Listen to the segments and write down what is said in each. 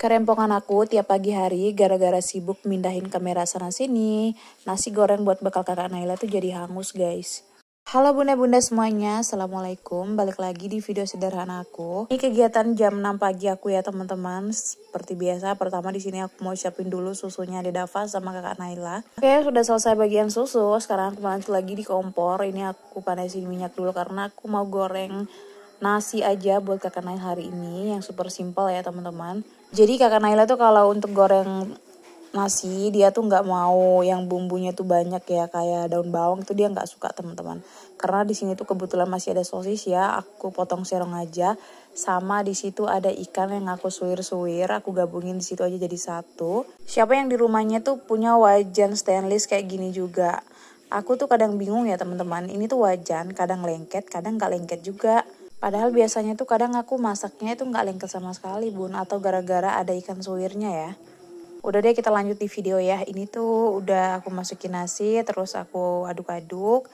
Kerempongan aku tiap pagi hari gara-gara sibuk mindahin kamera sana-sini, nasi goreng buat bekal kakak Naila tuh jadi hangus guys. Halo bunda-bunda semuanya, Assalamualaikum, balik lagi di video sederhana aku Ini kegiatan jam 6 pagi aku ya teman-teman Seperti biasa, pertama di sini aku mau siapin dulu susunya di Dava sama kakak Naila Oke, sudah selesai bagian susu, sekarang aku lanjut lagi di kompor Ini aku panasin minyak dulu karena aku mau goreng nasi aja buat kakak Naila hari ini yang super simple ya teman-teman. Jadi kakak Naila tuh kalau untuk goreng nasi dia tuh nggak mau yang bumbunya tuh banyak ya kayak daun bawang itu dia nggak suka teman-teman. Karena di sini tuh kebetulan masih ada sosis ya, aku potong serong aja. Sama di situ ada ikan yang aku suwir-suwir, aku gabungin di situ aja jadi satu. Siapa yang di rumahnya tuh punya wajan stainless kayak gini juga. Aku tuh kadang bingung ya teman-teman, ini tuh wajan kadang lengket, kadang nggak lengket juga Padahal biasanya tuh kadang aku masaknya itu nggak lengket sama sekali bun atau gara-gara ada ikan suwirnya ya. Udah deh kita lanjut di video ya. Ini tuh udah aku masukin nasi terus aku aduk-aduk.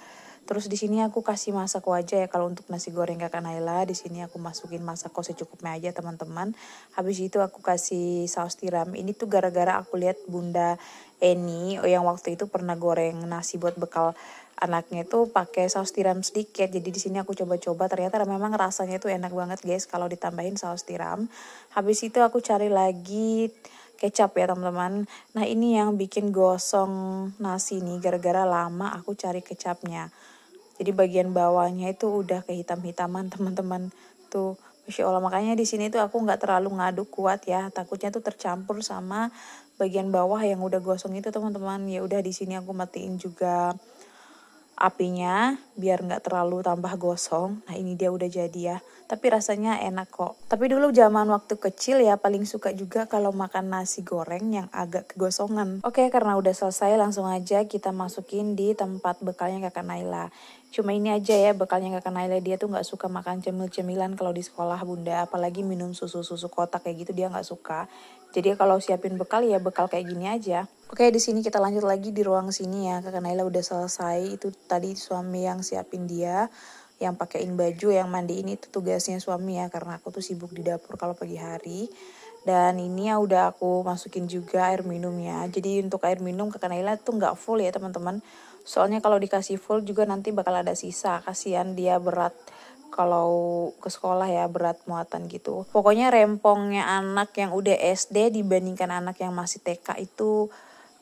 Terus di sini aku kasih masak aja ya kalau untuk nasi goreng kakak Naila di sini aku masukin masako secukupnya aja teman-teman. Habis itu aku kasih saus tiram. Ini tuh gara-gara aku lihat Bunda Eni yang waktu itu pernah goreng nasi buat bekal anaknya itu pakai saus tiram sedikit. Jadi di sini aku coba-coba ternyata memang rasanya itu enak banget guys kalau ditambahin saus tiram. Habis itu aku cari lagi kecap ya teman-teman. Nah ini yang bikin gosong nasi nih gara-gara lama aku cari kecapnya. Jadi bagian bawahnya itu udah kehitam-hitaman teman-teman tuh. Masya Allah makanya di sini tuh aku nggak terlalu ngaduk kuat ya takutnya tuh tercampur sama bagian bawah yang udah gosong itu teman-teman ya udah di sini aku matiin juga apinya biar nggak terlalu tambah gosong. Nah ini dia udah jadi ya. Tapi rasanya enak kok. Tapi dulu zaman waktu kecil ya paling suka juga kalau makan nasi goreng yang agak kegosongan. Oke karena udah selesai langsung aja kita masukin di tempat bekalnya kakak Naila. Cuma ini aja ya bekalnya kakak Naila dia tuh nggak suka makan cemil-cemilan kalau di sekolah bunda. Apalagi minum susu-susu kotak kayak gitu dia nggak suka. Jadi kalau siapin bekal ya bekal kayak gini aja. Oke, di sini kita lanjut lagi di ruang sini ya. Kakak Naila udah selesai. Itu tadi suami yang siapin dia, yang pakaiin baju, yang mandi ini itu tugasnya suami ya karena aku tuh sibuk di dapur kalau pagi hari. Dan ini ya udah aku masukin juga air minumnya. Jadi untuk air minum Kakak Naila tuh nggak full ya, teman-teman. Soalnya kalau dikasih full juga nanti bakal ada sisa. Kasihan dia berat kalau ke sekolah ya berat muatan gitu. Pokoknya rempongnya anak yang udah SD dibandingkan anak yang masih TK itu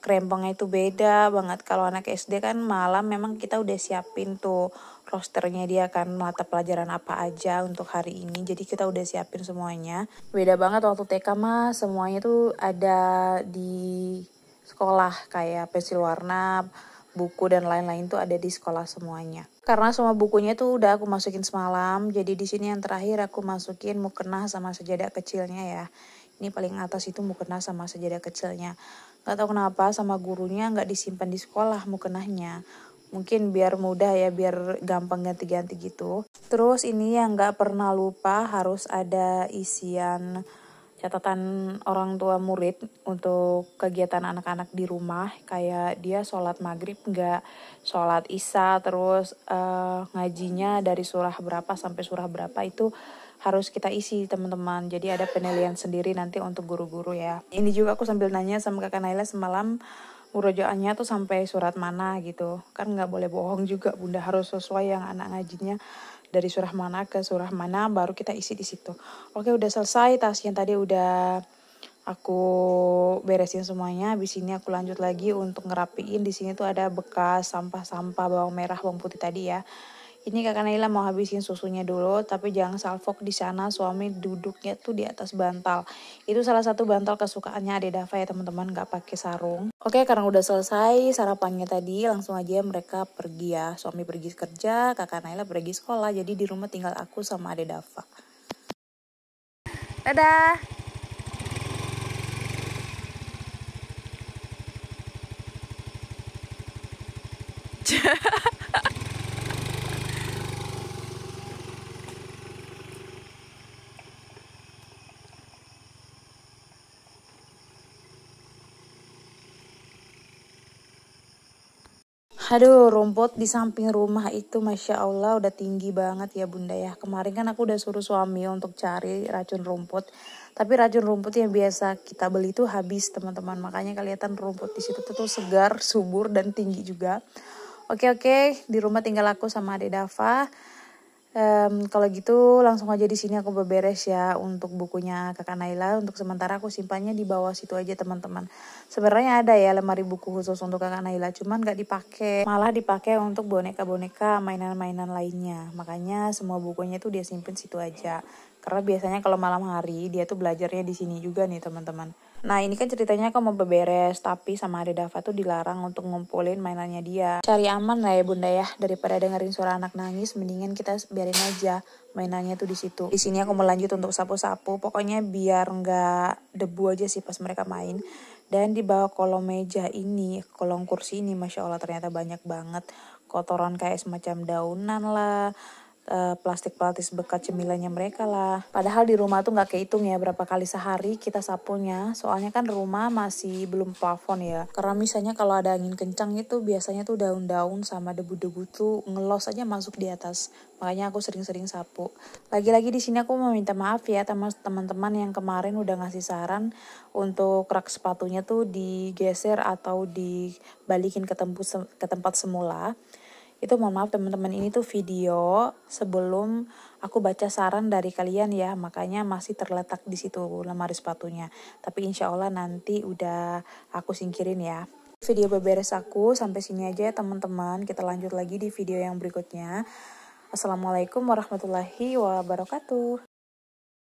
rempongnya itu beda banget kalau anak SD kan malam memang kita udah siapin tuh rosternya dia kan mata pelajaran apa aja untuk hari ini jadi kita udah siapin semuanya beda banget waktu TK mah semuanya tuh ada di sekolah kayak pensil warna buku dan lain-lain tuh ada di sekolah semuanya. Karena semua bukunya tuh udah aku masukin semalam, jadi di sini yang terakhir aku masukin mukena sama sejadah kecilnya ya. Ini paling atas itu mukena sama sejadah kecilnya. Gak tau kenapa sama gurunya nggak disimpan di sekolah mukenahnya mungkin biar mudah ya biar gampang ganti-ganti gitu terus ini yang nggak pernah lupa harus ada isian catatan orang tua murid untuk kegiatan anak-anak di rumah kayak dia sholat maghrib nggak sholat isya terus uh, ngajinya dari surah berapa sampai surah berapa itu harus kita isi teman-teman jadi ada penilaian sendiri nanti untuk guru-guru ya ini juga aku sambil nanya sama kakak Naila semalam murojaannya tuh sampai surat mana gitu kan nggak boleh bohong juga bunda harus sesuai yang anak ngajinya dari surah mana ke surah mana baru kita isi di situ. Oke, udah selesai tas yang tadi udah aku beresin semuanya di sini aku lanjut lagi untuk ngerapiin di sini tuh ada bekas sampah-sampah bawang merah bawang putih tadi ya ini kakak Naila mau habisin susunya dulu, tapi jangan salfok di sana suami duduknya tuh di atas bantal. Itu salah satu bantal kesukaannya Ade Dava ya teman-teman, gak pakai sarung. Oke, karena udah selesai sarapannya tadi, langsung aja mereka pergi ya. Suami pergi kerja, kakak Naila pergi sekolah, jadi di rumah tinggal aku sama Ade Dava. Dadah! ha. Aduh, rumput di samping rumah itu Masya Allah udah tinggi banget ya bunda ya. Kemarin kan aku udah suruh suami untuk cari racun rumput. Tapi racun rumput yang biasa kita beli itu habis teman-teman. Makanya kelihatan rumput di situ tuh segar, subur, dan tinggi juga. Oke oke, di rumah tinggal aku sama Ade Dava. Um, kalau gitu langsung aja di sini aku beberes ya untuk bukunya Kakak Naila. Untuk sementara aku simpannya di bawah situ aja teman-teman. Sebenarnya ada ya lemari buku khusus untuk Kakak Naila, cuman gak dipakai. Malah dipakai untuk boneka-boneka mainan-mainan lainnya. Makanya semua bukunya itu dia simpen situ aja. Karena biasanya kalau malam hari dia tuh belajarnya di sini juga nih teman-teman. Nah ini kan ceritanya aku mau beberes, tapi sama ada Dava tuh dilarang untuk ngumpulin mainannya dia. Cari aman lah ya bunda ya, daripada dengerin suara anak nangis, mendingan kita biarin aja mainannya tuh di situ. Di sini aku mau lanjut untuk sapu-sapu, pokoknya biar nggak debu aja sih pas mereka main. Dan di bawah kolom meja ini, kolong kursi ini, masya Allah ternyata banyak banget kotoran kayak semacam daunan lah, Eh, plastik plastik bekas cemilannya mereka lah. Padahal di rumah tuh nggak kehitung ya berapa kali sehari kita sapunya. Soalnya kan rumah masih belum plafon ya. Karena misalnya kalau ada angin kencang itu biasanya tuh daun-daun sama debu-debu tuh ngelos aja masuk di atas. Makanya aku sering-sering sapu. Lagi-lagi di sini aku mau minta maaf ya teman-teman yang kemarin udah ngasih saran untuk rak sepatunya tuh digeser atau dibalikin ke tempat semula. Itu mohon maaf teman-teman ini tuh video sebelum aku baca saran dari kalian ya. Makanya masih terletak di situ lemari sepatunya. Tapi insya Allah nanti udah aku singkirin ya video beberes aku sampai sini aja ya teman-teman. Kita lanjut lagi di video yang berikutnya. Assalamualaikum warahmatullahi wabarakatuh.